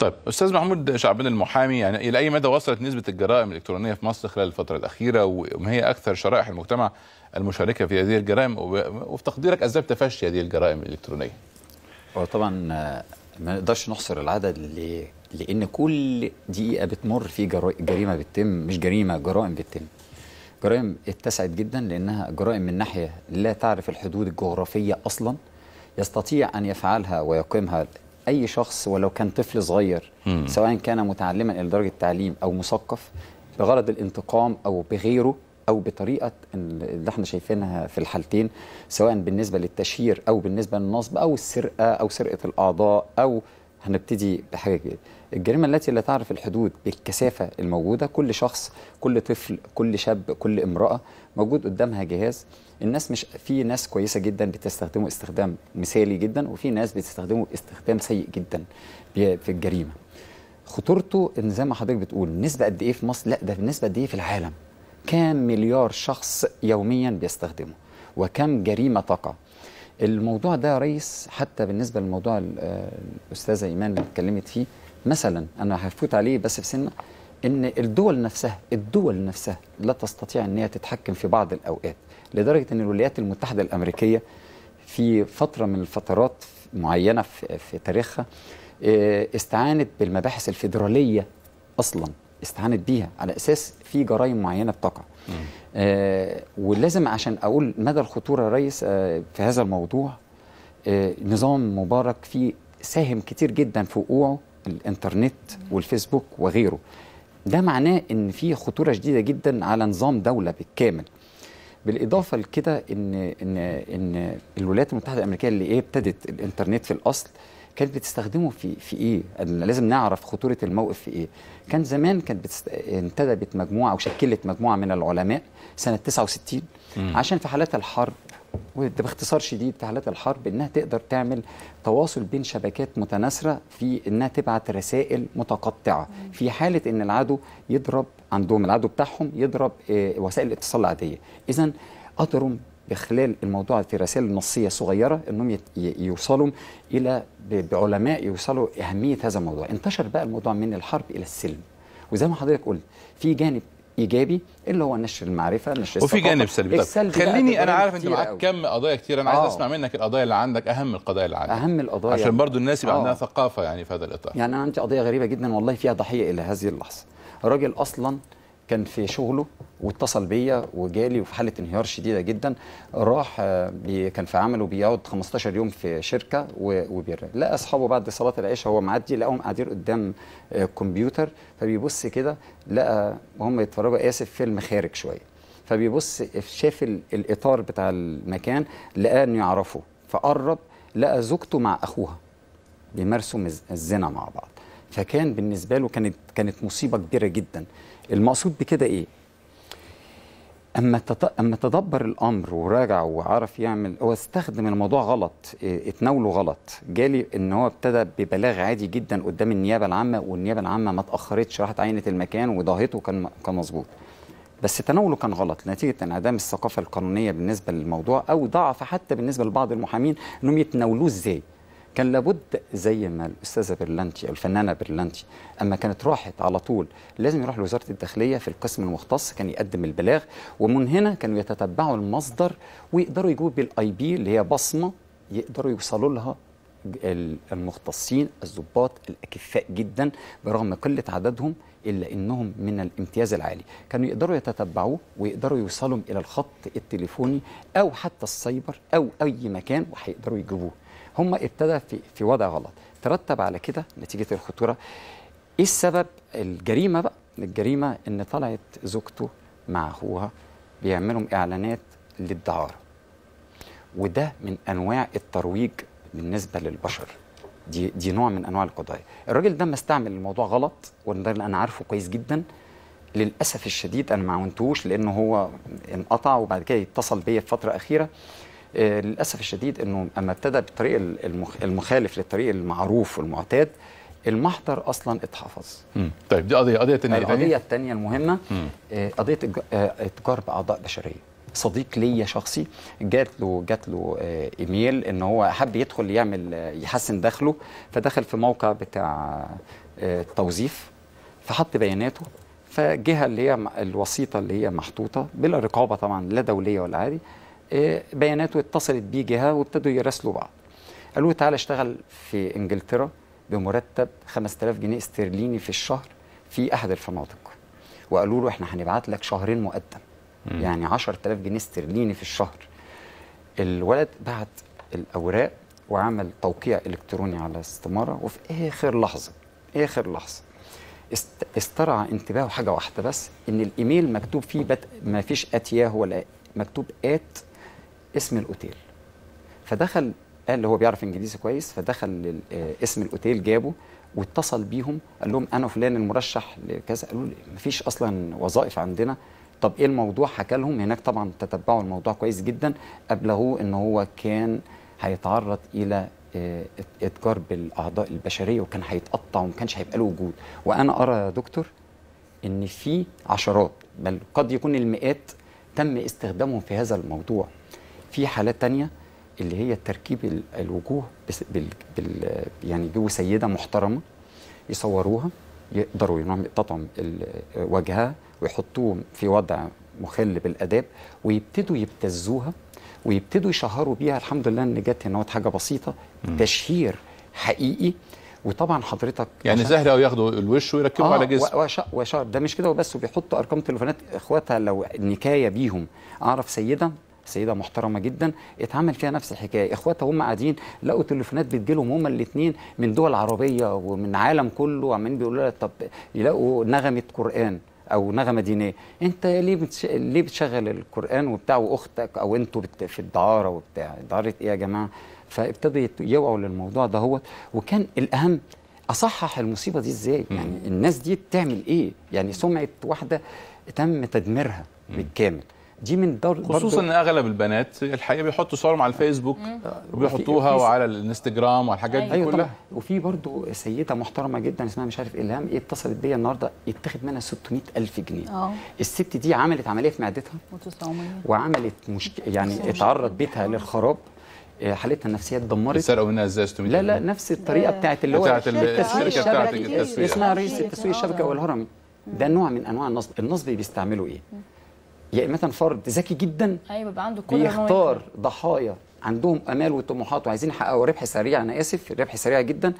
طيب استاذ محمود شعبان المحامي يعني الى اي مدى وصلت نسبه الجرائم الالكترونيه في مصر خلال الفتره الاخيره وما هي اكثر شرائح المجتمع المشاركه في هذه الجرائم وفي تقديرك اسباب تفشي هذه الجرائم الالكترونيه؟ هو طبعا ما نقدرش نحصر العدد اللي لان كل دقيقه بتمر في جريمه بتتم مش جريمه جرائم بتتم جرائم اتسعت جدا لانها جرائم من ناحيه لا تعرف الحدود الجغرافيه اصلا يستطيع ان يفعلها ويقيمها اي شخص ولو كان طفل صغير مم. سواء كان متعلما الى درجه التعليم او مثقف بغرض الانتقام او بغيره او بطريقه اللي احنا شايفينها في الحالتين سواء بالنسبه للتشهير او بالنسبه للنصب او السرقه او سرقه الاعضاء او هنبتدي بحاجه جديده الجريمه التي لا تعرف الحدود بالكثافه الموجوده كل شخص كل طفل كل شاب كل امراه موجود قدامها جهاز الناس مش في ناس كويسه جدا بتستخدمه استخدام مثالي جدا وفي ناس بتستخدمه استخدام سيء جدا في الجريمه خطورته ان زي ما حضرتك بتقول نسبه قد ايه في مصر لا ده نسبه قد ايه في العالم كام مليار شخص يوميا بيستخدمه وكم جريمه تقع الموضوع ده يا ريس حتى بالنسبه للموضوع آه، الاستاذه ايمان اللي اتكلمت فيه مثلا انا هفوت عليه بس في سنه ان الدول نفسها الدول نفسها لا تستطيع ان هي تتحكم في بعض الاوقات لدرجه ان الولايات المتحده الامريكيه في فتره من الفترات معينه في, في تاريخها آه، استعانت بالمباحث الفيدراليه اصلا استعانت بيها على اساس في جرائم معينه بتقع آه ولازم عشان اقول مدى الخطوره يا ريس آه في هذا الموضوع آه نظام مبارك فيه ساهم كتير جدا في وقوعه الانترنت والفيسبوك وغيره ده معناه ان في خطوره شديده جدا على نظام دوله بالكامل بالاضافه لكده ان ان ان الولايات المتحده الامريكيه اللي ايه ابتدت الانترنت في الاصل كانت بتستخدمه في في ايه؟ لازم نعرف خطوره الموقف في ايه؟ كان زمان كانت بتست... انتدبت مجموعه او شكلت مجموعه من العلماء سنه 69 عشان في حالات الحرب وده باختصار شديد في حالات الحرب انها تقدر تعمل تواصل بين شبكات متناثره في انها تبعت رسائل متقطعه في حاله ان العدو يضرب عندهم العدو بتاعهم يضرب آه، وسائل الاتصال العاديه اذا قدروا خلال الموضوع في رسائل نصيه صغيره انهم يوصلوا الى بعلماء يوصلوا اهميه هذا الموضوع انتشر بقى الموضوع من الحرب الى السلم وزي ما حضرتك قلت في جانب ايجابي اللي هو نشر المعرفه نشر الثقافه وفي جانب سلبي طيب خليني انا عارف انت معاك كم قضايا كتير انا عايز آه. اسمع منك القضايا اللي عندك اهم القضايا اللي عندك اهم القضايا عشان برضو الناس يبقى آه. عندها ثقافه يعني في هذا الاطار يعني انا عندي قضيه غريبه جدا والله فيها ضحيه الى هذه اللحظه راجل اصلا كان في شغله واتصل بيا وجالي وفي حاله انهيار شديده جدا راح آه، كان في عمله بيقعد 15 يوم في شركه وبيرجع لقى اصحابه بعد صلاه العشاء هو معدي لقاهم قاعدين قدام الكمبيوتر آه، فبيبص كده لقى وهم بيتفرجوا اسف فيلم خارج شويه فبيبص شاف الاطار بتاع المكان لقاه انه يعرفه فقرب لقى زوجته مع اخوها بيمارسوا الزنا مع بعض فكان بالنسبه له كانت كانت مصيبه كبيره جدا المقصود بكده ايه اما اما تدبر الامر وراجع وعرف يعمل هو استخدم الموضوع غلط إيه، اتناوله غلط جالي ان هو ابتدى ببلاغ عادي جدا قدام النيابه العامه والنيابه العامه ما اتاخرتش راحت عينت المكان وضاهته كان كان مظبوط بس تناوله كان غلط نتيجه انعدام الثقافه القانونيه بالنسبه للموضوع او ضعف حتى بالنسبه لبعض المحامين انهم يتناولوه ازاي كان لابد زي ما الاستاذه برلانتي او الفنانه برلانتي اما كانت راحت على طول لازم يروح لوزاره الداخليه في القسم المختص كان يقدم البلاغ ومن هنا كانوا يتتبعوا المصدر ويقدروا يجوا بالاي بي اللي هي بصمه يقدروا يوصلوا لها المختصين الضباط الاكفاء جدا برغم قله عددهم الا انهم من الامتياز العالي كانوا يقدروا يتتبعوه ويقدروا يوصلوا الى الخط التليفوني او حتى السايبر او اي مكان وهيقدروا يجيبوه هم ابتدى في في وضع غلط ترتب على كده نتيجه الخطوره ايه السبب الجريمه بقى الجريمه ان طلعت زوجته مع اخوها بيعملوا اعلانات للدعاره وده من انواع الترويج بالنسبه للبشر دي دي نوع من انواع القضايا الراجل ده ما استعمل الموضوع غلط وان اللي انا عارفه كويس جدا للاسف الشديد انا ما عاونتهوش لانه هو انقطع وبعد كده يتصل بيا في فتره اخيره آه، للاسف الشديد انه اما ابتدى بالطريق المخالف للطريق المعروف والمعتاد المحضر اصلا اتحفظ مم. طيب دي قضيه قضيه تانية القضيه الثانيه المهمه آه، قضيه اتجار آه، باعضاء بشريه صديق ليا شخصي جات له جات له ايميل ان هو حب يدخل يعمل يحسن دخله فدخل في موقع بتاع توظيف فحط بياناته فجهه اللي هي الوسيطه اللي هي محطوطه بلا رقابه طبعا لا دوليه ولا عادي بياناته اتصلت بيه جهه وابتدوا يراسلوا بعض قالوا له تعالى اشتغل في انجلترا بمرتب 5000 جنيه استرليني في الشهر في احد الفنادق وقالوا له احنا هنبعت لك شهرين مقدم مم. يعني 10000 جنيه استرليني في الشهر الولد بعت الاوراق وعمل توقيع الكتروني على استماره وفي اخر لحظه اخر لحظه استرعى انتباهه حاجه واحده بس ان الايميل مكتوب فيه بت... ما فيش ات ولا مكتوب ات اسم الاوتيل فدخل قال هو بيعرف انجليزي كويس فدخل آه، اسم الاوتيل جابه واتصل بيهم قال لهم انا فلان المرشح لكذا قالوا لي مفيش اصلا وظائف عندنا طب ايه الموضوع حكى لهم هناك طبعا تتبعوا الموضوع كويس جدا ابلغوه ان هو كان هيتعرض الى آه، اتجار بالاعضاء البشريه وكان هيتقطع وما كانش هيبقى له وجود وانا ارى يا دكتور ان في عشرات بل قد يكون المئات تم استخدامهم في هذا الموضوع في حالات تانية اللي هي تركيب الوجوه بال بال يعني يجيبوا سيده محترمه يصوروها يقدروا انهم يقطعوا وجهها ويحطوه في وضع مخل بالاداب ويبتدوا يبتزوها ويبتدوا يشهروا بيها الحمد لله ان جت ان حاجه بسيطه تشهير حقيقي وطبعا حضرتك يعني سهل او ياخدوا الوش ويركبوا آه على جسم وشعر ده مش كده وبس وبيحطوا ارقام تليفونات اخواتها لو النكايه بيهم اعرف سيده سيده محترمه جدا اتعمل فيها نفس الحكايه اخواتها هم قاعدين لقوا تليفونات بتجيلهم هم الاثنين من دول عربيه ومن عالم كله عمالين بيقولوا لها طب يلاقوا نغمه قران او نغمه دينيه انت ليه بتش... ليه بتشغل القران وبتاع واختك او انتوا بت... في الدعاره وبتاع دعاره ايه يا جماعه فابتدوا يوعوا للموضوع دهوت وكان الاهم اصحح المصيبه دي ازاي يعني الناس دي بتعمل ايه يعني سمعه واحده تم تدميرها بالكامل دي من دور خصوصا ان اغلب البنات الحقيقه بيحطوا صورهم على الفيسبوك آه، وبيحطوها وعلى الانستجرام وعلى الحاجات أيوة. دي أيوة كلها طبعا. وفي برضو سيده محترمه جدا اسمها مش عارف الهام ايه اتصلت بيا النهارده اتاخد منها 600 الف جنيه أوه. الست دي عملت عمليه في معدتها وعملت مشك... يعني اتعرض بيتها للخراب آه، حالتها النفسيه اتدمرت سرقوا منها ازاي لا لا نفس الطريقه بتاعت اللي هو بتاعت الشركه بتاعت التسويق اسمها رئيس التسويق الشبكه والهرمي ده آه. نوع من انواع النصب النصب بيستعملوا ايه يا يعني اما فرد ذكي جدا ايوه بيبقى عنده كل بيختار ضحايا عندهم امال وطموحات وعايزين يحققوا ربح سريع انا اسف ربح سريع جدا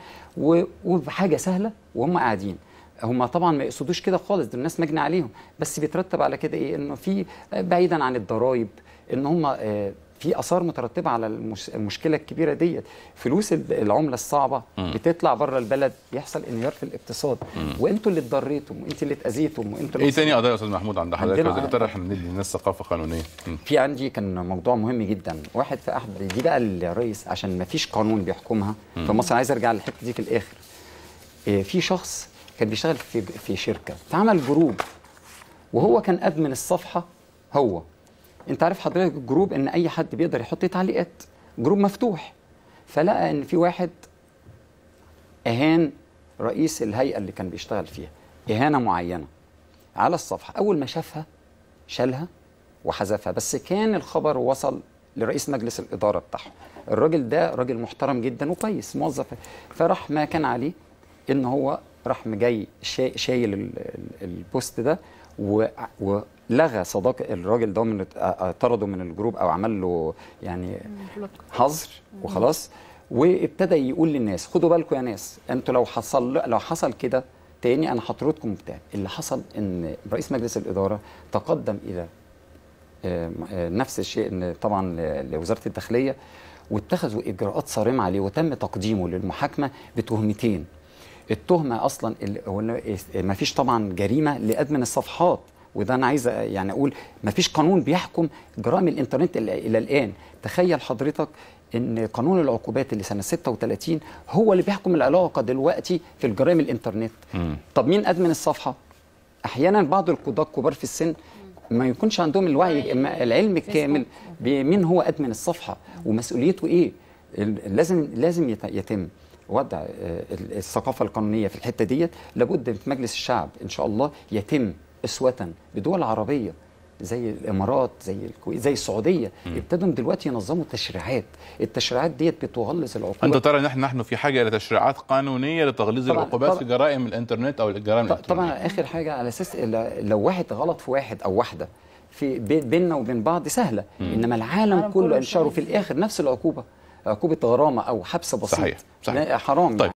وبحاجه سهله وهم قاعدين هم طبعا ما يقصدوش كده خالص دول الناس مجني عليهم بس بيترتب على كده ايه انه في بعيدا عن الضرايب ان هم آه، في اثار مترتبه على المشكله الكبيره ديت فلوس العمله الصعبه م. بتطلع بره البلد يحصل انهيار في الاقتصاد وانتوا اللي اتضريتم وانتوا اللي اتاذيتم وانتوا ايه تاني قضايا يا استاذ محمود عند حضرتك اقترح ندي للناس ثقافه قانونيه في عندي كان موضوع مهم جدا واحد في احد دي بقى الرئيس عشان ما فيش قانون بيحكمها م. فمصر عايز ارجع للحته دي في الاخر إيه في شخص كان بيشتغل في في شركه فعمل جروب وهو كان ادمن الصفحه هو انت عارف حضرتك الجروب ان اي حد بيقدر يحط تعليقات جروب مفتوح فلقى ان في واحد اهان رئيس الهيئه اللي كان بيشتغل فيها اهانه معينه على الصفحه اول ما شافها شالها وحذفها بس كان الخبر وصل لرئيس مجلس الاداره بتاعهم الراجل ده راجل محترم جدا وكويس موظف فراح ما كان عليه ان هو راح مجاي شايل البوست ده و لغى صداق الراجل ده من آه، آه، طرده من الجروب او عمل له يعني حظر وخلاص وابتدى يقول للناس خدوا بالكم يا ناس انتوا لو حصل لو حصل كده تاني انا هطردكم بتاع اللي حصل ان رئيس مجلس الاداره تقدم الى آه، نفس الشيء طبعا لوزاره الداخليه واتخذوا اجراءات صارمه عليه وتم تقديمه للمحاكمه بتهمتين التهمه اصلا ما فيش طبعا جريمه لادمن الصفحات وده انا عايز يعني اقول ما فيش قانون بيحكم جرائم الانترنت الى الان تخيل حضرتك ان قانون العقوبات اللي سنه 36 هو اللي بيحكم العلاقه دلوقتي في الجرائم الانترنت م. طب مين ادمن الصفحه احيانا بعض القضاه الكبار في السن ما يكونش عندهم الوعي العلم الكامل بمين هو ادمن الصفحه ومسؤوليته ايه لازم لازم يتم وضع آه، الثقافه القانونيه في الحته ديت لابد في مجلس الشعب ان شاء الله يتم اسوه بدول عربيه زي الامارات زي الكويت زي السعوديه ابتدوا دلوقتي ينظموا تشريعات التشريعات ديت بتغلظ العقوبات انت ترى نحن نحن في حاجه لتشريعات قانونيه لتغليظ العقوبات في جرائم الانترنت او الجرائم طبعا, طبعا اخر حاجه على اساس لو واحد غلط في واحد او واحده في بيننا وبين بعض سهله مم. انما العالم كله انشروا في الاخر نفس العقوبه عقوبه غرامه او حبس بسيط صحيح, صحيح. حرام طيب.